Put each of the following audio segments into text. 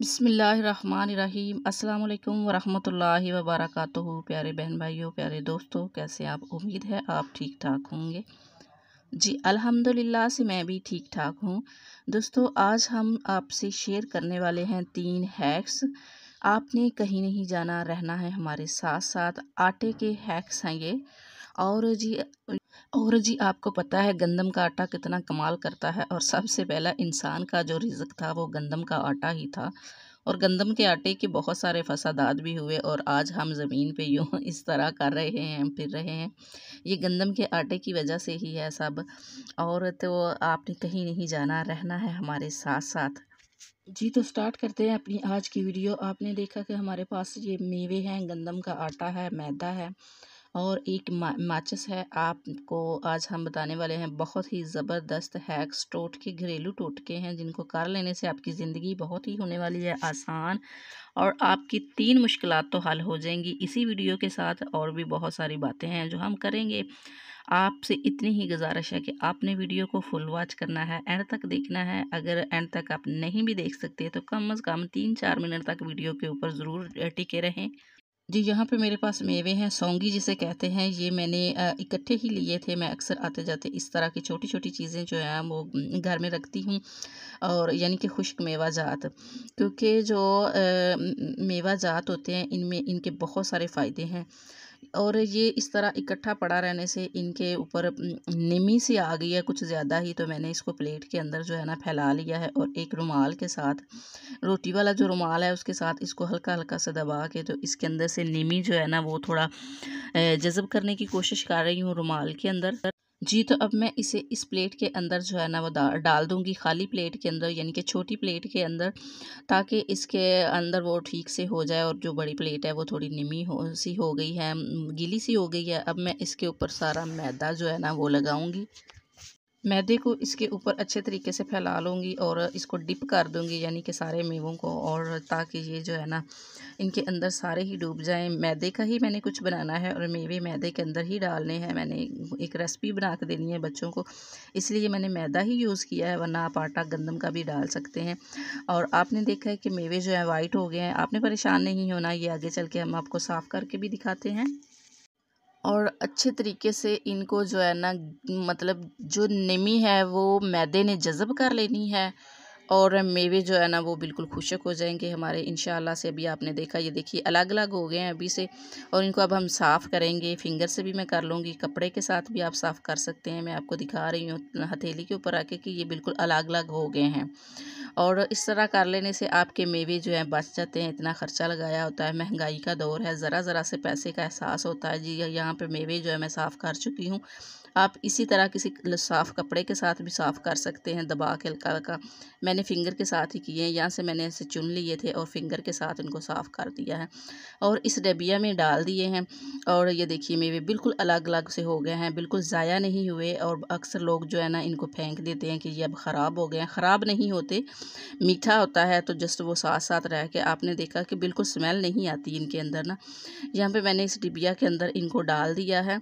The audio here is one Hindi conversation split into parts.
बिसमीम् अल्लाम वरहमतुल्लाहि वबरकatuh प्यारे बहन भाइयों प्यारे दोस्तों कैसे आप उम्मीद है आप ठीक ठाक होंगे जी अल्हम्दुलिल्लाह से मैं भी ठीक ठाक हूँ दोस्तों आज हम आपसे शेयर करने वाले हैं तीन हैक्स आपने कहीं नहीं जाना रहना है हमारे साथ साथ आटे के हैक्स हैं ये और जी और जी आपको पता है गंदम का आटा कितना कमाल करता है और सबसे पहला इंसान का जो रिजक था वो गंदम का आटा ही था और गंदम के आटे के बहुत सारे फसादात भी हुए और आज हम ज़मीन पे यूँ इस तरह कर रहे हैं फिर रहे हैं ये गंदम के आटे की वजह से ही है सब और तो आपने कहीं नहीं जाना रहना है हमारे साथ साथ जी तो स्टार्ट करते हैं अपनी आज की वीडियो आपने देखा कि हमारे पास ये मेवे हैं गंदम का आटा है मैदा है और एक माचिस है आपको आज हम बताने वाले हैं बहुत ही ज़बरदस्त हैक्स टोटके घरेलू टोटके हैं जिनको कर लेने से आपकी ज़िंदगी बहुत ही होने वाली है आसान और आपकी तीन मुश्किल तो हल हो जाएंगी इसी वीडियो के साथ और भी बहुत सारी बातें हैं जो हम करेंगे आपसे इतनी ही गुजारिश है कि आपने वीडियो को फुल वॉच करना है एंड तक देखना है अगर एंड तक आप नहीं भी देख सकते तो कम अज़ कम तीन चार मिनट तक वीडियो के ऊपर ज़रूर टिके रहें जी यहाँ पे मेरे पास मेवे हैं सौंगी जिसे कहते हैं ये मैंने इकट्ठे ही लिए थे मैं अक्सर आते जाते इस तरह की छोटी छोटी चीज़ें जो हैं वो घर में रखती हूँ और यानी कि खुश्क मेवा जात क्योंकि जो मेवा जात होते हैं इनमें इनके बहुत सारे फ़ायदे हैं और ये इस तरह इकट्ठा पड़ा रहने से इनके ऊपर निमी सी आ गई है कुछ ज़्यादा ही तो मैंने इसको प्लेट के अंदर जो है ना फैला लिया है और एक रुमाल के साथ रोटी वाला जो रुमाल है उसके साथ इसको हल्का हल्का सा दबा के तो इसके अंदर से निमी जो है ना वो थोड़ा जज़ब करने की कोशिश कर रही हूँ रुमाल के अंदर जी तो अब मैं इसे इस प्लेट के अंदर जो है ना वो डाल दूंगी खाली प्लेट के अंदर यानी कि छोटी प्लेट के अंदर ताकि इसके अंदर वो ठीक से हो जाए और जो बड़ी प्लेट है वो थोड़ी निमी हो सी हो गई है गीली सी हो गई है अब मैं इसके ऊपर सारा मैदा जो है ना वो लगाऊंगी मैदे को इसके ऊपर अच्छे तरीके से फैला लूँगी और इसको डिप कर दूँगी यानी कि सारे मेवों को और ताकि ये जो है ना इनके अंदर सारे ही डूब जाएं मैदे का ही मैंने कुछ बनाना है और मेवे मैदे के अंदर ही डालने हैं मैंने एक रेसिपी बना के देनी है बच्चों को इसलिए मैंने मैदा ही यूज़ किया है वरना आप आटा गंदम का भी डाल सकते हैं और आपने देखा है कि मेवे जो है वाइट हो गए हैं आपने परेशान नहीं होना ये आगे चल के हम आपको साफ़ करके भी दिखाते हैं और अच्छे तरीके से इनको जो है ना मतलब जो नमी है वो मैदे ने जज़ब कर लेनी है और मेवे जो है ना वो बिल्कुल खुशक हो जाएंगे हमारे इन से अभी आपने देखा ये देखिए अलग अलग हो गए हैं अभी से और इनको अब हम साफ़ करेंगे फिंगर से भी मैं कर लूँगी कपड़े के साथ भी आप साफ़ कर सकते हैं मैं आपको दिखा रही हूँ हथेली के ऊपर आके कि ये बिल्कुल अलग अलग हो गए हैं और इस तरह कर लेने से आपके मेवे जो हैं बच जाते हैं इतना ख़र्चा लगाया होता है महंगाई का दौर है ज़रा ज़रा से पैसे का एहसास होता है जी यहाँ पर मेवे जो है मैं साफ़ कर चुकी हूँ आप इसी तरह किसी साफ़ कपड़े के साथ भी साफ़ कर सकते हैं दबा के हल्का हल्का मैंने फिंगर के साथ ही किए हैं यहाँ से मैंने ऐसे चुन लिए थे और फिंगर के साथ इनको साफ़ कर दिया है और इस डबिया में डाल दिए हैं और ये देखिए मेवे बिल्कुल अलग अलग से हो गए हैं बिल्कुल ज़ाया नहीं हुए और अक्सर लोग जो है ना इनको फेंक देते हैं कि ये अब ख़राब हो गए हैं ख़राब नहीं होते मीठा होता है तो जस्ट वो साथ साथ रह के आपने देखा कि बिल्कुल स्मेल नहीं आती इनके अंदर ना यहाँ पे मैंने इस डिबिया के अंदर इनको डाल दिया है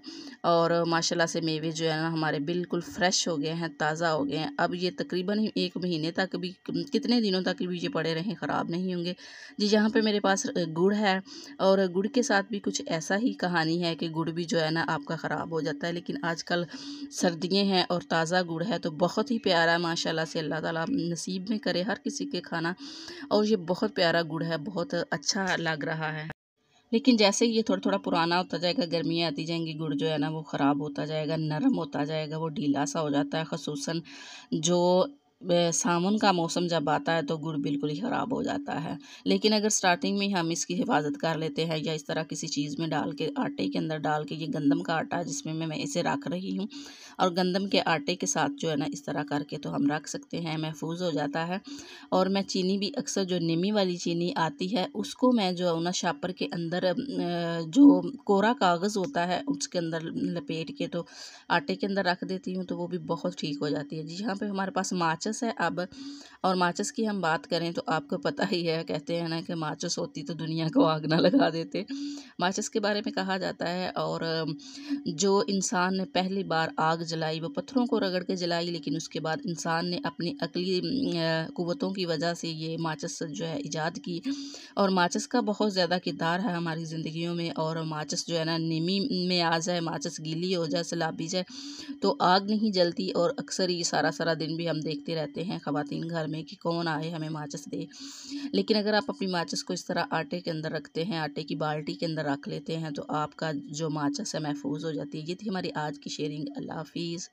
और माशाल्लाह से मेवे जो है ना हमारे बिल्कुल फ्रेश हो गए हैं ताज़ा हो गए हैं अब ये तकरीबन एक महीने तक भी कितने दिनों तक भी ये पड़े रहें ख़राब नहीं होंगे जी यहाँ पर मेरे पास गुड़ है और गुड़ के साथ भी कुछ ऐसा ही कहानी है कि गुड़ भी जो है ना आपका ख़राब हो जाता है लेकिन आज सर्दियाँ हैं और ताज़ा गुड़ है तो बहुत ही प्यारा माशाल्लाह से अल्लाह ताला नसीब में करे हर किसी के खाना और ये बहुत प्यारा गुड़ है बहुत अच्छा लग रहा है लेकिन जैसे ही ये थोड़ा थोड़ा पुराना होता जाएगा गर्मियाँ आती जाएंगी गुड़ जो है ना वो ख़राब होता जाएगा नरम होता जाएगा वो ढीला सा हो जाता है खसूस जो सावन का मौसम जब आता है तो गुड़ बिल्कुल ही ख़राब हो जाता है लेकिन अगर स्टार्टिंग में हम इसकी हिफाजत कर लेते हैं या इस तरह किसी चीज़ में डाल के आटे के अंदर डाल के ये गंदम का आटा जिसमें मैं मैं इसे रख रही हूँ और गंदम के आटे के साथ जो है ना इस तरह करके तो हम रख सकते हैं महफूज हो जाता है और मैं चीनी भी अक्सर जो निमी वाली चीनी आती है उसको मैं जो है ना शापर के अंदर जो कोरा कागज़ होता है उसके अंदर लपेट के तो आटे के अंदर रख देती हूँ तो वो भी बहुत ठीक हो जाती है जी यहाँ पर हमारे पास माच माचिस है अब और माचिस की हम बात करें तो आपको पता ही है कहते हैं ना कि माचिस होती तो दुनिया को आग ना लगा देते माचिस के बारे में कहा जाता है और जो इंसान ने पहली बार आग जलाई वो पत्थरों को रगड़ के जलाई लेकिन उसके बाद इंसान ने अपनी अकली कुतों की वजह से ये माचिस जो है ईजाद की और माचिस का बहुत ज़्यादा किरदार है हमारी ज़िंदगी में और माचिस जो है ना निमी में आ जाए माचिस गीली हो जाए सलाबी जाए तो आग नहीं जलती और अक्सर ये सारा सारा दिन भी हम देखते रहते हैं खवान घर में कि कौन आए हमें माचिस दे लेकिन अगर आप अपनी माचिस को इस तरह आटे के अंदर रखते हैं आटे की बाल्टी के अंदर रख लेते हैं तो आपका जो माचिस है महफूज हो जाती है ये थी हमारी आज की शेयरिंग अल्लाह हाफिज़